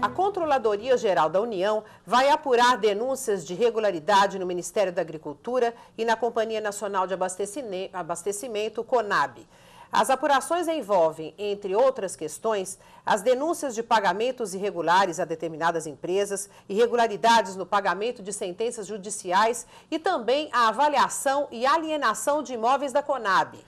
A Controladoria Geral da União vai apurar denúncias de irregularidade no Ministério da Agricultura e na Companhia Nacional de Abastecimento, CONAB. As apurações envolvem, entre outras questões, as denúncias de pagamentos irregulares a determinadas empresas, irregularidades no pagamento de sentenças judiciais e também a avaliação e alienação de imóveis da Conab.